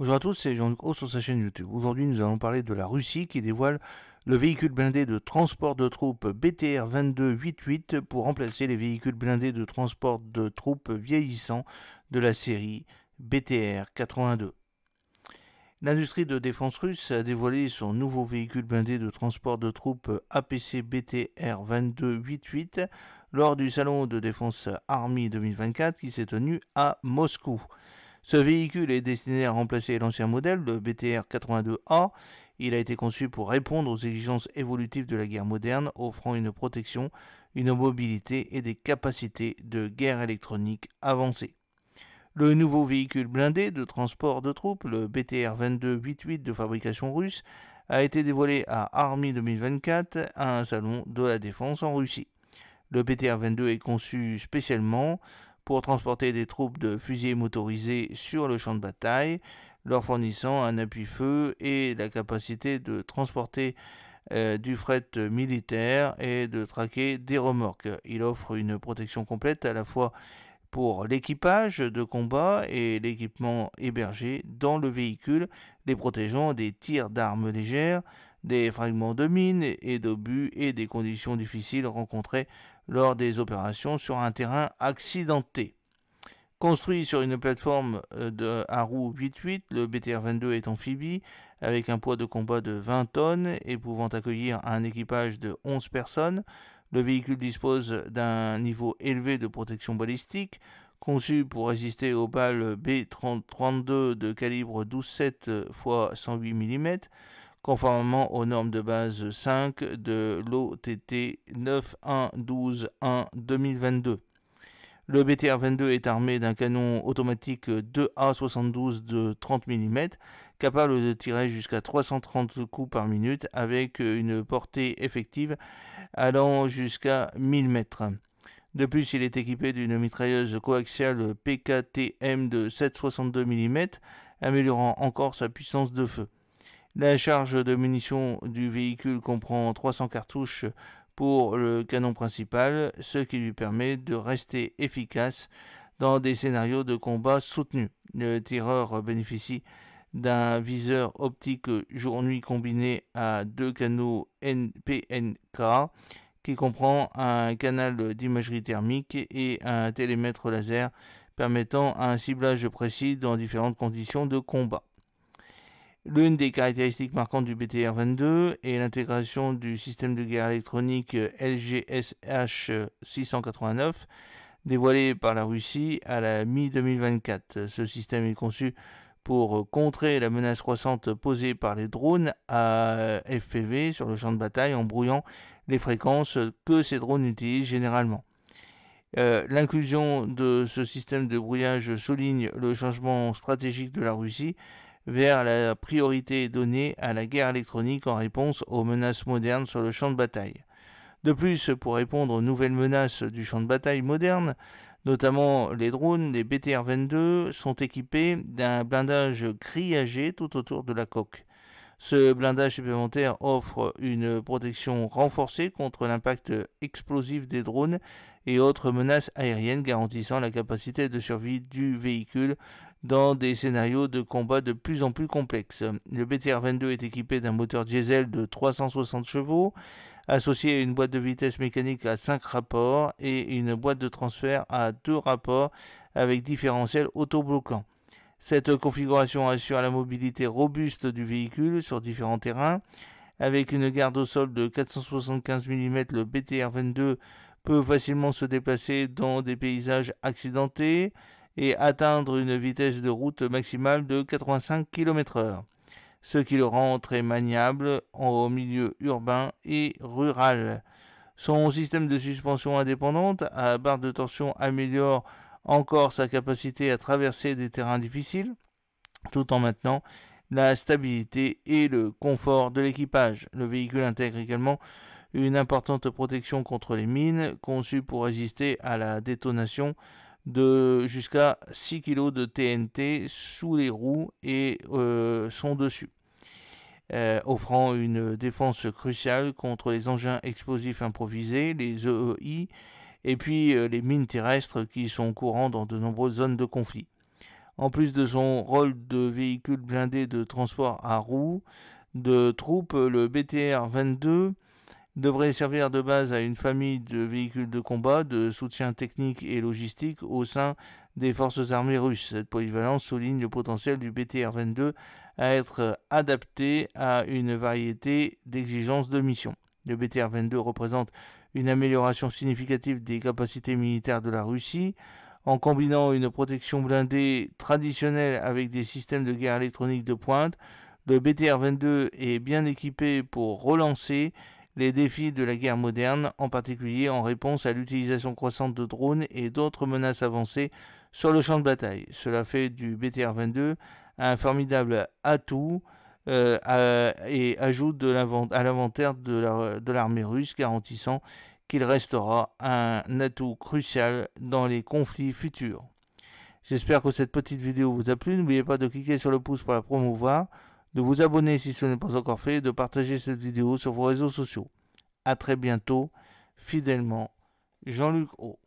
Bonjour à tous, c'est Jean-Luc sur sa chaîne YouTube. Aujourd'hui, nous allons parler de la Russie qui dévoile le véhicule blindé de transport de troupes BTR 2288 pour remplacer les véhicules blindés de transport de troupes vieillissants de la série BTR 82. L'industrie de défense russe a dévoilé son nouveau véhicule blindé de transport de troupes APC BTR 2288 lors du salon de défense Army 2024 qui s'est tenu à Moscou. Ce véhicule est destiné à remplacer l'ancien modèle, le BTR 82A. Il a été conçu pour répondre aux exigences évolutives de la guerre moderne, offrant une protection, une mobilité et des capacités de guerre électronique avancées. Le nouveau véhicule blindé de transport de troupes, le BTR 2288 de fabrication russe, a été dévoilé à Army 2024 à un salon de la défense en Russie. Le BTR 22 est conçu spécialement pour transporter des troupes de fusils motorisés sur le champ de bataille, leur fournissant un appui-feu et la capacité de transporter euh, du fret militaire et de traquer des remorques. Il offre une protection complète à la fois pour l'équipage de combat et l'équipement hébergé dans le véhicule, les protégeant des tirs d'armes légères, des fragments de mines et d'obus et des conditions difficiles rencontrées lors des opérations sur un terrain accidenté. Construit sur une plateforme euh, de à roue 8 le BTR-22 est amphibie avec un poids de combat de 20 tonnes et pouvant accueillir un équipage de 11 personnes. Le véhicule dispose d'un niveau élevé de protection balistique, conçu pour résister aux balles B-32 de calibre 12,7 x 108 mm conformément aux normes de base 5 de l'OTT 91121 2022. Le BTR-22 est armé d'un canon automatique 2A72 de 30 mm, capable de tirer jusqu'à 330 coups par minute avec une portée effective allant jusqu'à 1000 m De plus, il est équipé d'une mitrailleuse coaxiale PKTM de 7,62 mm, améliorant encore sa puissance de feu. La charge de munitions du véhicule comprend 300 cartouches pour le canon principal, ce qui lui permet de rester efficace dans des scénarios de combat soutenus. Le tireur bénéficie d'un viseur optique jour-nuit combiné à deux canaux NPNK qui comprend un canal d'imagerie thermique et un télémètre laser permettant un ciblage précis dans différentes conditions de combat. L'une des caractéristiques marquantes du BTR-22 est l'intégration du système de guerre électronique LGSH-689 dévoilé par la Russie à la mi-2024. Ce système est conçu pour contrer la menace croissante posée par les drones à FPV sur le champ de bataille en brouillant les fréquences que ces drones utilisent généralement. Euh, l'inclusion de ce système de brouillage souligne le changement stratégique de la Russie vers la priorité donnée à la guerre électronique en réponse aux menaces modernes sur le champ de bataille. De plus, pour répondre aux nouvelles menaces du champ de bataille moderne, notamment les drones, des BTR-22 sont équipés d'un blindage grillagé tout autour de la coque. Ce blindage supplémentaire offre une protection renforcée contre l'impact explosif des drones et autres menaces aériennes garantissant la capacité de survie du véhicule dans des scénarios de combat de plus en plus complexes. Le BTR-22 est équipé d'un moteur diesel de 360 chevaux, associé à une boîte de vitesse mécanique à 5 rapports et une boîte de transfert à 2 rapports avec différentiel autobloquant. Cette configuration assure la mobilité robuste du véhicule sur différents terrains. Avec une garde au sol de 475 mm, le BTR-22 peut facilement se déplacer dans des paysages accidentés et atteindre une vitesse de route maximale de 85 km/h, ce qui le rend très maniable en milieu urbain et rural. Son système de suspension indépendante à barre de torsion améliore encore sa capacité à traverser des terrains difficiles, tout en maintenant la stabilité et le confort de l'équipage. Le véhicule intègre également une importante protection contre les mines, conçue pour résister à la détonation de jusqu'à 6 kg de TNT sous les roues et euh, son dessus, euh, offrant une défense cruciale contre les engins explosifs improvisés, les EEI, et puis euh, les mines terrestres qui sont courants dans de nombreuses zones de conflit. En plus de son rôle de véhicule blindé de transport à roues de troupes, le BTR-22 devrait servir de base à une famille de véhicules de combat, de soutien technique et logistique au sein des forces armées russes. Cette polyvalence souligne le potentiel du BTR-22 à être adapté à une variété d'exigences de mission. Le BTR-22 représente une amélioration significative des capacités militaires de la Russie, en combinant une protection blindée traditionnelle avec des systèmes de guerre électronique de pointe, le BTR-22 est bien équipé pour relancer les défis de la guerre moderne, en particulier en réponse à l'utilisation croissante de drones et d'autres menaces avancées sur le champ de bataille. Cela fait du BTR-22 un formidable atout euh, et ajoute à l'inventaire de l'armée russe, garantissant qu'il restera un atout crucial dans les conflits futurs. J'espère que cette petite vidéo vous a plu. N'oubliez pas de cliquer sur le pouce pour la promouvoir, de vous abonner si ce n'est pas encore fait et de partager cette vidéo sur vos réseaux sociaux. A très bientôt, fidèlement, Jean-Luc O.